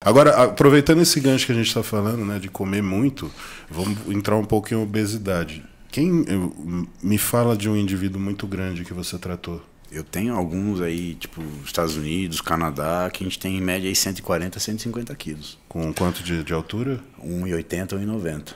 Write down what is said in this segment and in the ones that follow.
Agora, aproveitando esse gancho que a gente está falando, né, de comer muito, vamos entrar um pouco em obesidade. Quem me fala de um indivíduo muito grande que você tratou? Eu tenho alguns aí, tipo, Estados Unidos, Canadá, que a gente tem em média aí 140, 150 quilos. Com quanto de, de altura? 1,80 ou 1,90.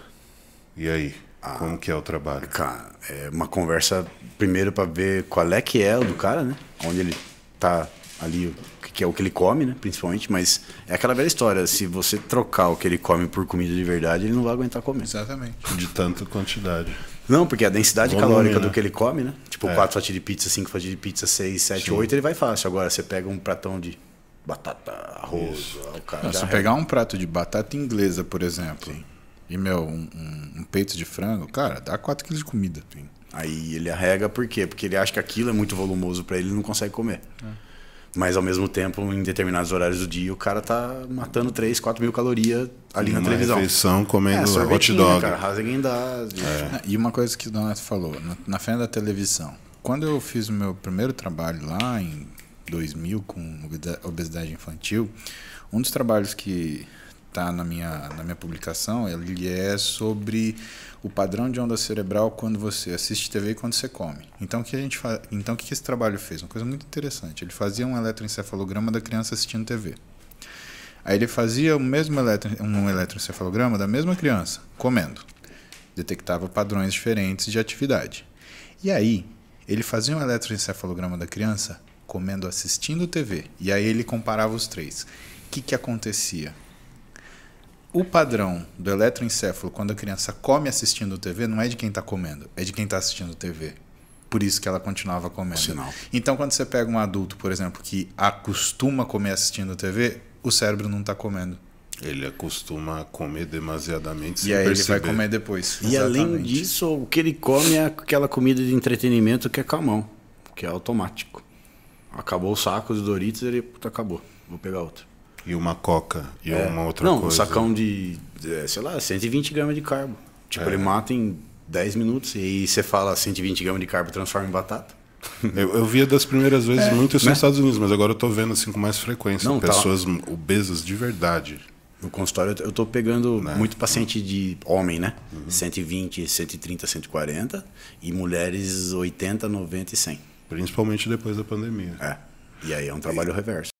E aí? Ah, como que é o trabalho? Cara, é uma conversa primeiro para ver qual é que é o do cara, né? Onde ele tá ali que é o que ele come, né? Principalmente, mas é aquela velha história. Se você trocar o que ele come por comida de verdade, ele não vai aguentar comer. Exatamente. De tanta quantidade. Não, porque a densidade Volume, calórica né? do que ele come, né? Tipo, é. 4 fatias de pizza, 5 fatias de pizza, 6, 7, Sim. 8, ele vai fácil. Agora, você pega um pratão de batata, arroz, alcaçuz. Se pegar um prato de batata inglesa, por exemplo, Sim. e, meu, um, um, peito de frango, cara, dá 4 quilos de comida. Sim. Aí ele arrega por quê? Porque ele acha que aquilo é muito volumoso para ele e não consegue comer. É. Mas ao mesmo tempo, em determinados horários do dia, o cara tá matando 3, 4 mil calorias ali uma na televisão. refeição comendo é, hot dog. Cara, é. E uma coisa que o Donato falou, na frente da televisão. Quando eu fiz o meu primeiro trabalho lá em 2000 com obesidade infantil, um dos trabalhos que está na minha, na minha publicação, ele é sobre o padrão de onda cerebral quando você assiste TV e quando você come. Então o que a gente fa... então o que esse trabalho fez? Uma coisa muito interessante. Ele fazia um eletroencefalograma da criança assistindo TV. Aí ele fazia o mesmo eletro... um eletroencefalograma da mesma criança comendo. Detectava padrões diferentes de atividade. E aí ele fazia um eletroencefalograma da criança comendo assistindo TV. E aí ele comparava os três. O que, que acontecia? o padrão do eletroencefalo quando a criança come assistindo TV não é de quem está comendo, é de quem está assistindo TV. Por isso que ela continuava comendo. Sinal. Então, quando você pega um adulto, por exemplo, que acostuma comer assistindo TV, o cérebro não está comendo. Ele acostuma comer demasiadamente sem E aí perceber. ele vai comer depois. E exatamente. além disso, o que ele come é aquela comida de entretenimento que é calmão, que é automático. Acabou o saco de Doritos, ele acabou. Vou pegar outro. E uma coca e é. uma outra Não, coisa. Não, um sacão de, é, sei lá, 120 gramas de carbo. Tipo, é. ele mata em 10 minutos e você fala 120 gramas de carbo transforma em batata. Eu, eu via das primeiras vezes é, muito isso né? nos Estados Unidos, mas agora eu tô vendo assim com mais frequência. Não, tá. pessoas tá. obesas de verdade. No consultório eu tô pegando né? muito paciente de homem, né? Uhum. 120, 130, 140 e mulheres 80, 90 e 100. Principalmente depois da pandemia. É. E aí é um trabalho e, reverso.